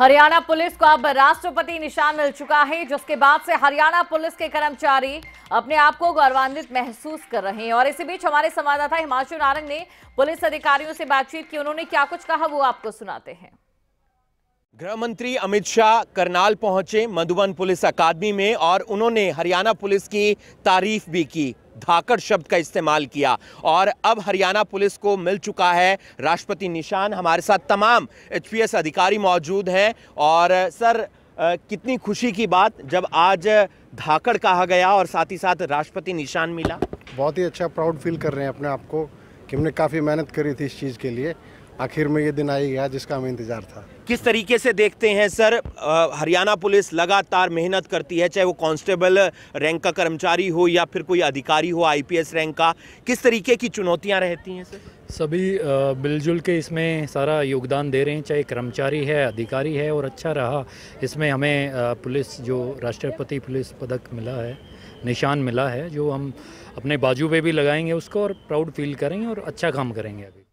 Haryana police को अब राष्ट्रपति निशान मिल चुका है जिसके बाद से हरियाणा पुलिस के कर्मचारी अपने आप को गौरवान्वित महसूस कर रहे हैं और इसी बीच हमारे संवाददाता हिमांशु नारंग ने पुलिस अधिकारियों से बातचीत की उन्होंने क्या कुछ कहा वो आपको सुनाते हैं गृह मंत्री अमित शाह करनाल पहुंचे मधुबन पुलिस अकादमी में और उन्होंने हरियाणा पुलिस की तारीफ भी की धाकड़ शब्द का इस्तेमाल किया और अब हरियाणा पुलिस को मिल चुका है राष्ट्रपति निशान हमारे साथ तमाम एच अधिकारी मौजूद हैं और सर आ, कितनी खुशी की बात जब आज धाकड़ कहा गया और साथ ही साथ राष्ट्रपति निशान मिला बहुत ही अच्छा प्राउड फील कर रहे हैं अपने आप को कि हमने काफ़ी मेहनत करी थी इस चीज़ के लिए आखिर में ये दिन आई गया जिसका हमें इंतजार था किस तरीके से देखते हैं सर हरियाणा पुलिस लगातार मेहनत करती है चाहे वो कांस्टेबल रैंक का कर्मचारी हो या फिर कोई अधिकारी हो आईपीएस रैंक का किस तरीके की चुनौतियां रहती हैं सर सभी मिलजुल के इसमें सारा योगदान दे रहे हैं चाहे कर्मचारी है अधिकारी है और अच्छा रहा इसमें हमें पुलिस जो राष्ट्रपति पुलिस पदक मिला है निशान मिला है जो हम अपने बाजू पे भी लगाएंगे उसको और प्राउड फील करेंगे और अच्छा काम करेंगे अभी